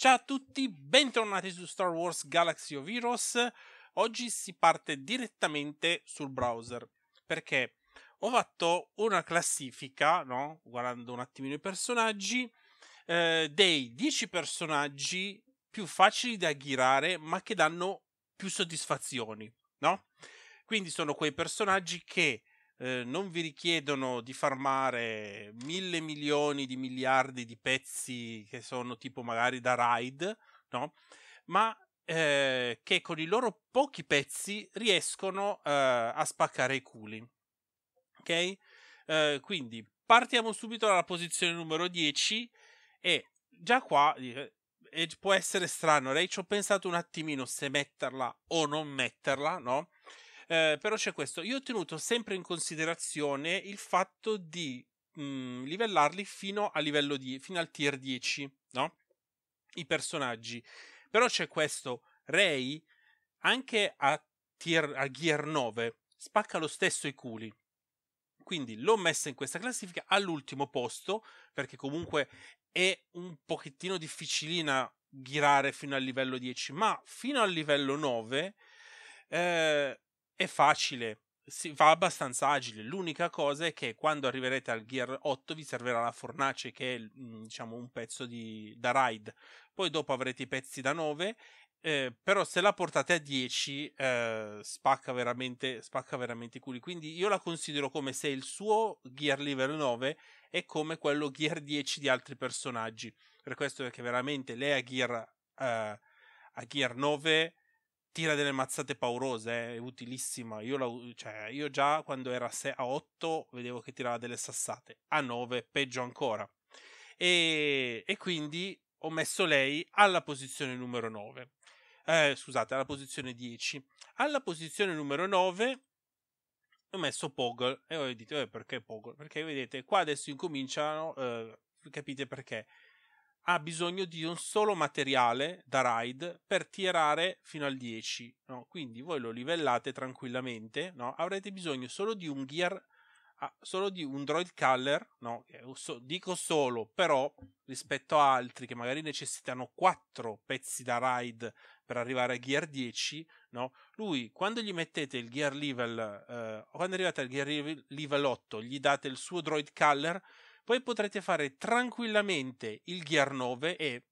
Ciao a tutti, bentornati su Star Wars Galaxy of Heroes. Oggi si parte direttamente sul browser perché ho fatto una classifica, no? guardando un attimino i personaggi, eh, dei 10 personaggi più facili da girare ma che danno più soddisfazioni, no? Quindi sono quei personaggi che eh, non vi richiedono di farmare mille milioni di miliardi di pezzi che sono tipo magari da ride, no? Ma eh, che con i loro pochi pezzi riescono eh, a spaccare i culi. Ok? Eh, quindi partiamo subito dalla posizione numero 10 e già qua può essere strano, lei ci ho pensato un attimino se metterla o non metterla, no? Ehm, però c'è questo, io ho tenuto sempre in considerazione il fatto di mh, mhmm, livellarli fino, di, fino al tier 10, no? I personaggi. Però c'è questo, Ray anche a, tier, a Gear 9 spacca lo stesso i culi. Quindi l'ho messa in questa classifica all'ultimo posto, perché comunque è un pochettino difficilina girare fino al livello 10, ma fino al livello 9 eh, è facile, si va abbastanza agile. L'unica cosa è che quando arriverete al Gear 8 vi servirà la fornace che è mm, diciamo, un pezzo di, da ride. Poi dopo avrete i pezzi da 9. Eh, però se la portate a 10 eh, spacca, veramente, spacca veramente i culi. Quindi io la considero come se il suo Gear Level 9 è come quello Gear 10 di altri personaggi. Per questo è che veramente lei a Gear, eh, a Gear 9 tira delle mazzate paurose, eh, è utilissima. Io, la, cioè, io, già quando era a 8 vedevo che tirava delle sassate, a 9 peggio ancora. E, e quindi ho messo lei alla posizione numero 9. Eh, scusate, alla posizione 10. Alla posizione numero 9 ho messo Pogol e voi dite eh, perché Pogol? Perché vedete qua adesso incominciano, eh, capite perché? ha bisogno di un solo materiale da raid per tirare fino al 10. No? Quindi voi lo livellate tranquillamente, no? avrete bisogno solo di un gear, ah, solo di un droid color. No? Dico solo, però rispetto a altri che magari necessitano 4 pezzi da raid per arrivare a gear 10, lui quando gli mettete il gear level, eh, quando arrivate al gear level 8, gli date il suo droid color poi potrete fare tranquillamente il Gear 9 e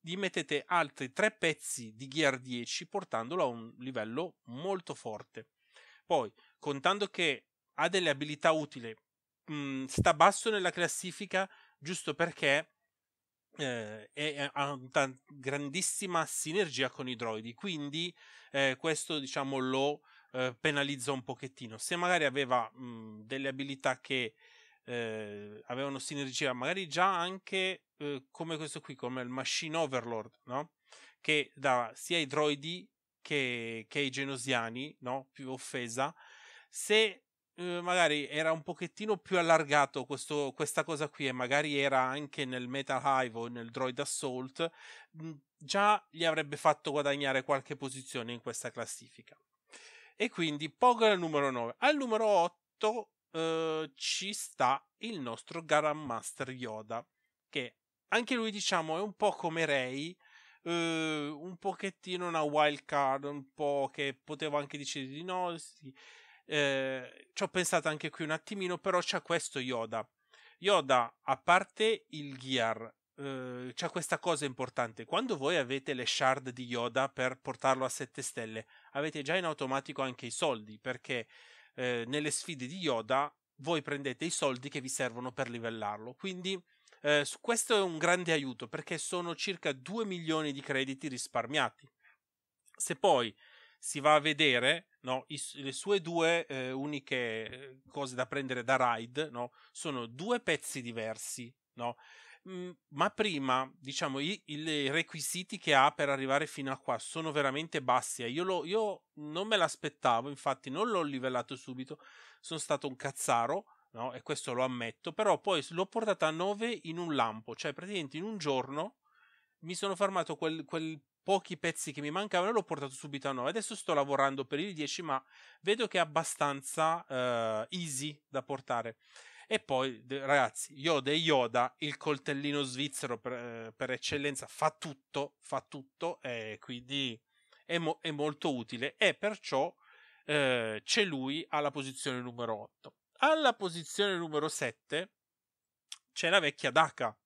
gli mettete altri tre pezzi di Gear 10 portandolo a un livello molto forte. Poi, contando che ha delle abilità utili, mh, mm, sta basso nella classifica giusto perché eh, ha una grandissima sinergia con i droidi, quindi eh, questo diciamo lo eh, penalizza un pochettino. Se magari aveva mh, mm, delle abilità che eh, avevano sinergia, magari già anche eh, come questo qui, come il Machine Overlord, no? che dà sia i droidi che, che ai genosiani no? più offesa. Se eh, magari era un pochettino più allargato questo, questa cosa qui e magari era anche nel Metal Hive o nel Droid Assault, mh, mm, già gli avrebbe fatto guadagnare qualche posizione in questa classifica. E quindi Pog al numero 9. Al numero 8 eh, ci sta il nostro Garam Master Yoda, che anche lui, diciamo, è un po' come Rey, uh, un pochettino una wild card, un po' che potevo anche decidere di no. Sì. Uh, ci ho pensato anche qui un attimino, però c'è questo Yoda. Yoda, a parte il gear, Uh, c'è questa cosa importante. Quando voi avete le shard di Yoda per portarlo a 7 stelle, avete già in automatico anche i soldi, perché eh, nelle sfide di Yoda voi prendete i soldi che vi servono per livellarlo. Quindi eh, questo è un grande aiuto perché sono circa 2 milioni di crediti risparmiati. Se poi si va a vedere, no, i, le sue due eh, uniche eh, cose da prendere da Raid no, sono due pezzi diversi. No? Mhmm, ma prima, diciamo, i, i, requisiti che ha per arrivare fino a qua sono veramente bassi. Eh. Io, lo, io non me l'aspettavo, infatti non l'ho livellato subito, sono stato un cazzaro, no? e questo lo ammetto, però poi l'ho portata a 9 in un lampo, cioè praticamente in un giorno mi sono fermato quel, quel pochi pezzi che mi mancavano e l'ho portato subito a 9. Adesso sto lavorando per il 10, ma vedo che è abbastanza uh, easy da portare. E poi, ragazzi, Yoda e Yoda, il coltellino svizzero per, eh, per eccellenza, fa tutto, fa tutto, e quindi è, mo- è molto utile. E perciò eh, c'è lui alla posizione numero 8. Alla posizione numero 7 c'è la vecchia Daka.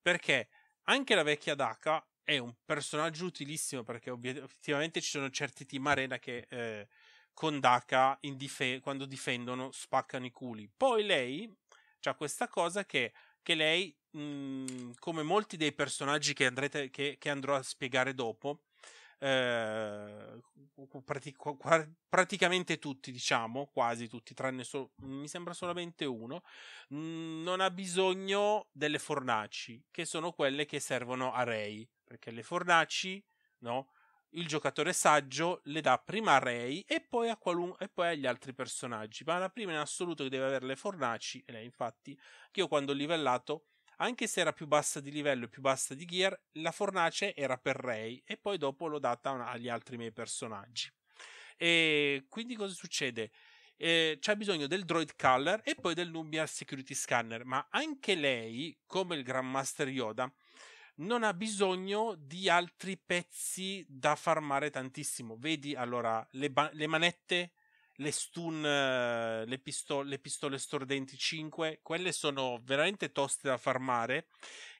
Perché anche la vecchia Daka è un personaggio utilissimo perché obiettivamente ci sono certi team arena che eh, con Daka dif- quando difendono spaccano i culi. Poi lei ha questa cosa che, che lei, mh, mhmm, come molti dei personaggi che, andrete, che, che andrò a spiegare dopo, eh, pratic- praticamente tutti, diciamo, quasi tutti, tranne so- mi sembra solamente uno, mh, mhmm, non ha bisogno delle fornaci, che sono quelle che servono a Rei, perché le fornaci, no? il giocatore saggio le dà prima a Rei e poi, qualun- e poi agli altri personaggi. Ma la prima in assoluto che deve avere le fornaci, e lei infatti, che io quando ho livellato, anche se era più bassa di livello e più bassa di gear, la fornace era per Rei e poi dopo l'ho data agli altri miei personaggi. E quindi cosa succede? Eh, c'è bisogno del Droid Color e poi del Nubian Security Scanner, ma anche lei, come il Grandmaster Yoda, non ha bisogno di altri pezzi da farmare tantissimo. Vedi allora le, ba- le manette, le stun, eh, le, pisto- le pistole stordenti 5, quelle sono veramente toste da farmare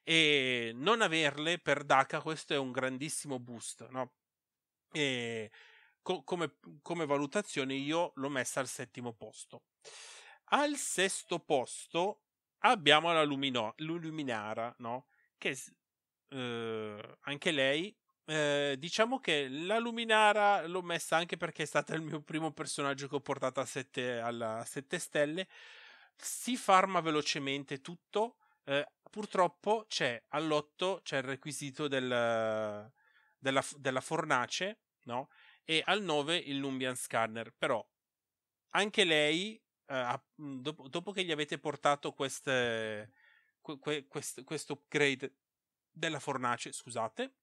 e non averle per Daka questo è un grandissimo boost, no? E co- come, come valutazione io l'ho messa al settimo posto. Al sesto posto abbiamo la Lumino- Luminara, no? Che eh, anche lei. Eh, diciamo che la Luminara l'ho messa anche perché è stato il mio primo personaggio che ho portato a 7 stelle. Si farma velocemente tutto. Eh, purtroppo c'è all'otto c'è il requisito del, della, della, fornace, no? E al 9 il Lumbian Scanner. Però anche lei, eh, dopo, dopo, che gli avete portato queste, que, que, quest, questo upgrade della fornace, scusate.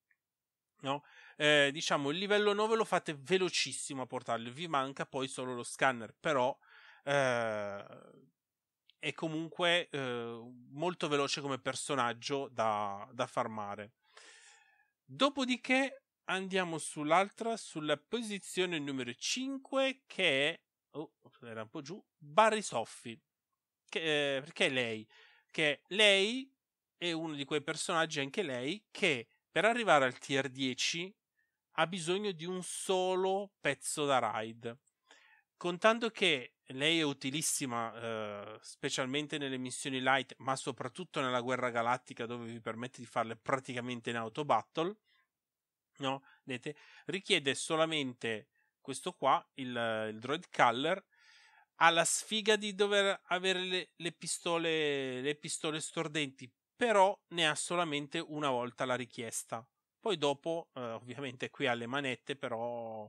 No? Eh, diciamo il livello 9 lo fate velocissimo a portarlo, vi manca poi solo lo scanner, però eh, è comunque eh, molto veloce come personaggio da, da farmare. Dopodiché andiamo sull'altra, sulla posizione numero 5 che è, oh, era un po' giù, Barry Soffi, che, eh, perché lei? Che lei è uno di quei personaggi anche lei che per arrivare al tier 10 ha bisogno di un solo pezzo da ride. Contando che lei è utilissima eh, specialmente nelle missioni light, ma soprattutto nella guerra galattica dove vi permette di farle praticamente in auto battle, no? Vedete? Richiede solamente questo qua, il, il droid color, ha la sfiga di dover avere le, le, pistole, le pistole stordenti però ne ha solamente una volta la richiesta. Poi dopo, eh, ovviamente qui alle manette, però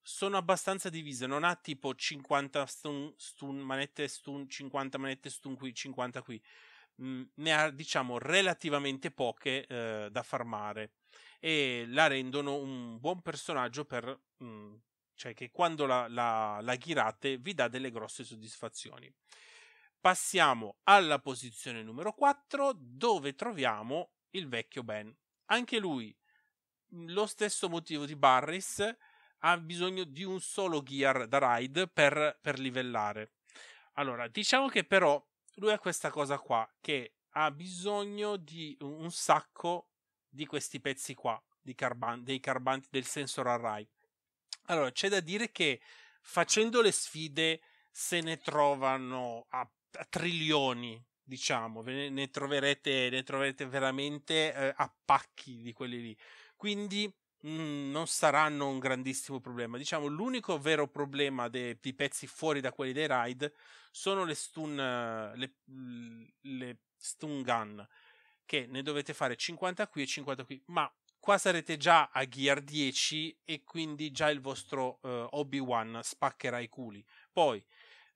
sono abbastanza divise, non ha tipo 50 stun, stun manette stun, 50 manette stun qui, 50 qui. Mm, ne ha diciamo relativamente poche eh, da farmare e la rendono un buon personaggio per mm, cioè che quando la, la, la ghirate vi dà delle grosse soddisfazioni passiamo alla posizione numero 4 dove troviamo il vecchio Ben. Anche lui, mhmm, lo stesso motivo di Barris, ha bisogno di un solo gear da ride per, per livellare. Allora, diciamo che però lui ha questa cosa qua, che ha bisogno di un sacco di questi pezzi qua, carban- dei carbanti del sensor array. Allora, c'è da dire che facendo le sfide se ne trovano a a trilioni, diciamo, ne, ne, troverete, ne troverete veramente eh, a pacchi di quelli lì. Quindi mh, mm, non saranno un grandissimo problema. Diciamo, l'unico vero problema dei, dei pezzi fuori da quelli dei ride sono le stun, eh, le, le stun gun, che ne dovete fare 50 qui e 50 qui, ma qua sarete già a gear 10 e quindi già il vostro eh, Obi-Wan spaccherà i culi. Poi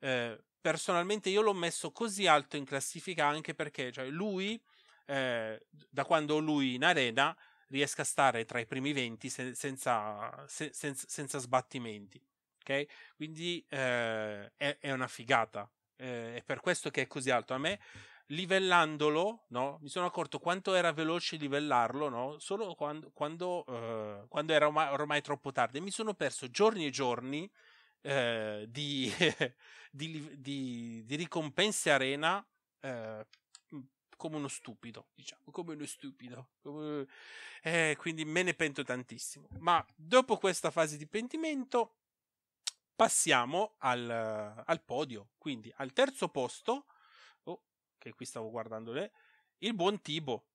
eh, personalmente io l'ho messo così alto in classifica anche perché cioè, lui, eh, da quando lui in arena, riesca a stare tra i primi 20 se- senza, se- senza, senza, sbattimenti. Okay? Quindi eh, è, è, una figata. Eh, è per questo che è così alto. A me, livellandolo, no? mi sono accorto quanto era veloce livellarlo no? solo quando, quando, eh, quando era ormai, ormai, troppo tardi. mi sono perso giorni e giorni eh, di, di, di, di, ricompense arena eh, come uno stupido, diciamo, come uno stupido. Come... Eh, quindi me ne pento tantissimo. Ma dopo questa fase di pentimento passiamo al, al podio, quindi al terzo posto, oh, che qui stavo guardando le, il buon Tibo,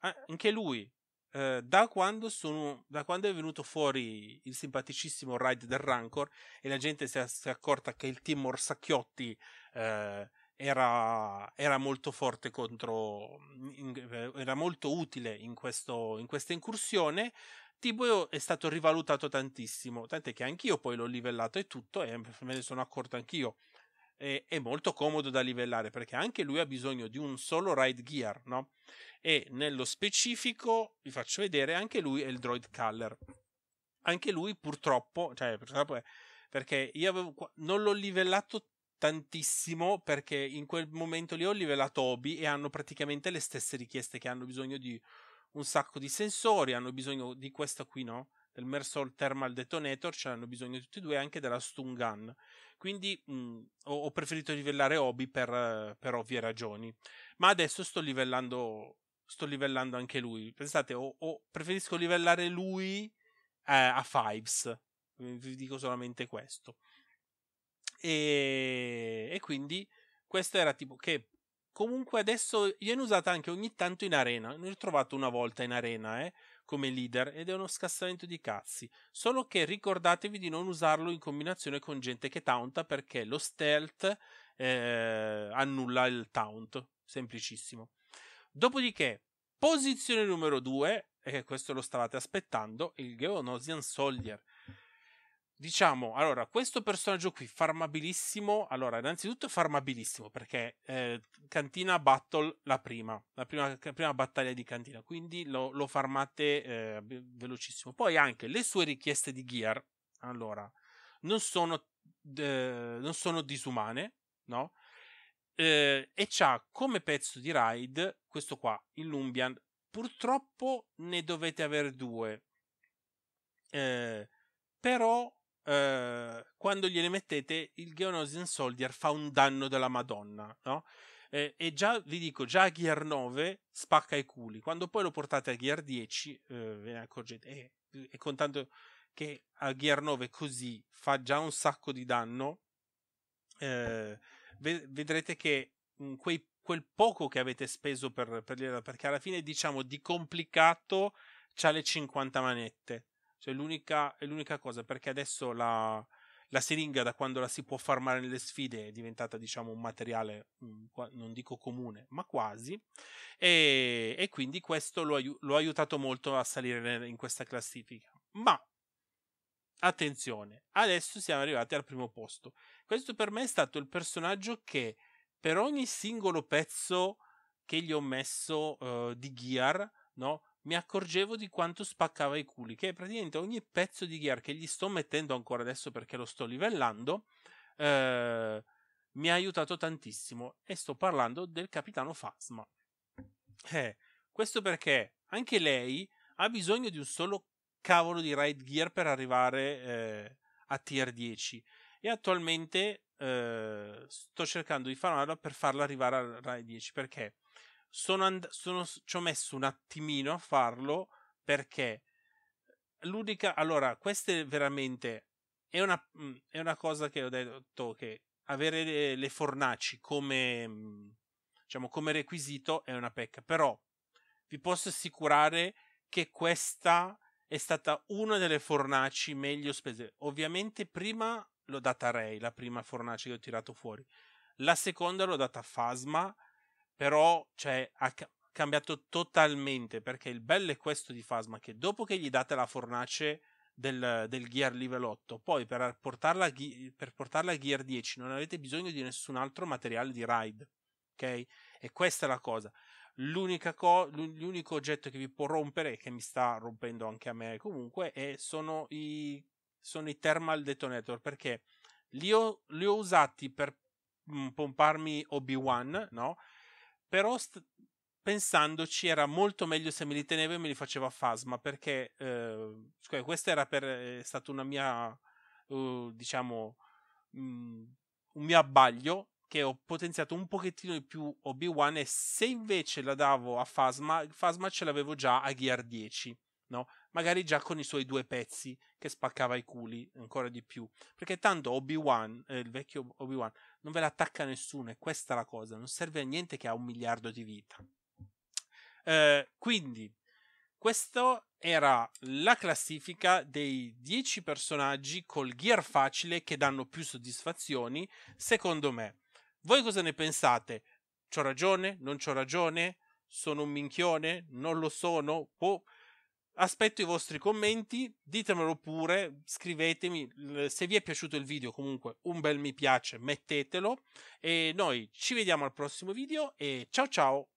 ah, anche lui Ehm, da, quando sono, da quando è venuto fuori il simpaticissimo ride del Rancor e la gente si è, si è accorta che il team Orsacchiotti eh, era, era, molto forte contro, mhmm, in, ehm, era molto utile in, questo, in questa incursione. Tibo è stato rivalutato tantissimo, tant'è che anch'io poi l'ho livellato e tutto e me ne sono accorto anch'io eh, è molto comodo da livellare perché anche lui ha bisogno di un solo ride gear, no? E nello specifico vi faccio vedere anche lui è il droid color. Anche lui purtroppo, cioè purtroppo è, perché io avevo, non l'ho livellato tantissimo perché in quel momento lì ho livellato Obi e hanno praticamente le stesse richieste che hanno bisogno di un sacco di sensori, hanno bisogno di questa qui no del Mersol Thermal Detonator, ce l'hanno bisogno tutti e due, anche della Stun Gun. Quindi mh, ho, ho, preferito livellare Obi per, per, ovvie ragioni. Ma adesso sto livellando, sto livellando anche lui. Pensate, o, ho, preferisco livellare lui eh, a Fives. Vi dico solamente questo. E, e quindi questo era tipo che comunque adesso viene usata anche ogni tanto in arena. Ne ho trovato una volta in arena, eh come leader ed è uno scassamento di cazzi, solo che ricordatevi di non usarlo in combinazione con gente che taunta perché lo stealth eh, annulla il taunt, semplicissimo. Dopodiché, posizione numero 2, e questo lo stavate aspettando, il Geonosian Soldier. Diciamo, allora, questo personaggio qui, farmabilissimo. Allora, innanzitutto farmabilissimo, perché eh, Cantina Battle la prima, la prima, la prima, battaglia di Cantina, quindi lo, lo farmate eh, velocissimo. Poi anche le sue richieste di gear, allora, non sono, eh, non sono disumane, no? Eh, e c'ha come pezzo di ride questo qua, il Lumbian. Purtroppo ne dovete avere due. Eh, però eh, quando gliele mettete il Geonosian Soldier fa un danno della Madonna, no? Eh, e già vi dico, già a Gear 9 spacca i culi. Quando poi lo portate a Gear 10, eh, ve ne accorgete. E eh, contando che a Gear 9 così fa già un sacco di danno, eh, vedrete che mh, mm, quei, quel poco che avete speso per, per perché alla fine diciamo di complicato c'ha le 50 manette. Cioè, l'unica, è l'unica cosa, perché adesso la, la siringa, da quando la si può farmare nelle sfide, è diventata, diciamo, un materiale, mm, non dico comune, ma quasi. E, e quindi questo lo, lo ha aiutato molto a salire in questa classifica. Ma attenzione, adesso siamo arrivati al primo posto. Questo per me è stato il personaggio che per ogni singolo pezzo che gli ho messo uh, di gear, no? mi accorgevo di quanto spaccava i culi, che praticamente ogni pezzo di gear che gli sto mettendo ancora adesso perché lo sto livellando, eh, mi ha aiutato tantissimo. E sto parlando del capitano Fasma. Eh, questo perché anche lei ha bisogno di un solo cavolo di ride gear per arrivare eh, a tier 10. E attualmente eh, sto cercando di farla per farla arrivare al ride 10 perché sono and- sono, ci ho messo un attimino a farlo perché l'unica. Allora, questa è veramente. È una, mhmm, è una cosa che ho detto che avere le, le fornaci come, mhmm, diciamo, come requisito è una pecca. Però vi posso assicurare che questa è stata una delle fornaci meglio spese. Ovviamente prima l'ho data a Ray, la prima fornace che ho tirato fuori. La seconda l'ho data a Fasma però cioè, ha cambiato totalmente perché il bello è questo di Fasma che dopo che gli date la fornace del, del gear level 8 poi per portarla, per portarla a gear 10 non avete bisogno di nessun altro materiale di ride ok? E questa è la cosa Co- l'unico oggetto che vi può rompere, che mi sta rompendo anche a me comunque, è, sono, i, sono, i, thermal detonator, perché li ho, li ho usati per pomparmi Obi-Wan, no? però st- pensandoci era molto meglio se me li tenevo e me li faceva a Fasma perché eh, cioè, questa era per, eh, è stata una mia uh, diciamo mh, mm, un mio abbaglio che ho potenziato un pochettino di più Obi-Wan e se invece la davo a Fasma, Fasma ce l'avevo già a Gear 10, no? magari già con i suoi due pezzi che spaccava i culi ancora di più. Perché tanto Obi-Wan, eh, il vecchio Obi-Wan, non ve l'attacca nessuno, e questa è la cosa, non serve a niente che ha un miliardo di vita. Eh, quindi, questa era la classifica dei 10 personaggi col gear facile che danno più soddisfazioni, secondo me. Voi cosa ne pensate? C'ho ragione? Non c'ho ragione? Sono un minchione? Non lo sono? Può... Oh Aspetto i vostri commenti, ditemelo pure, scrivetemi, se vi è piaciuto il video comunque un bel mi piace, mettetelo e noi ci vediamo al prossimo video e ciao ciao!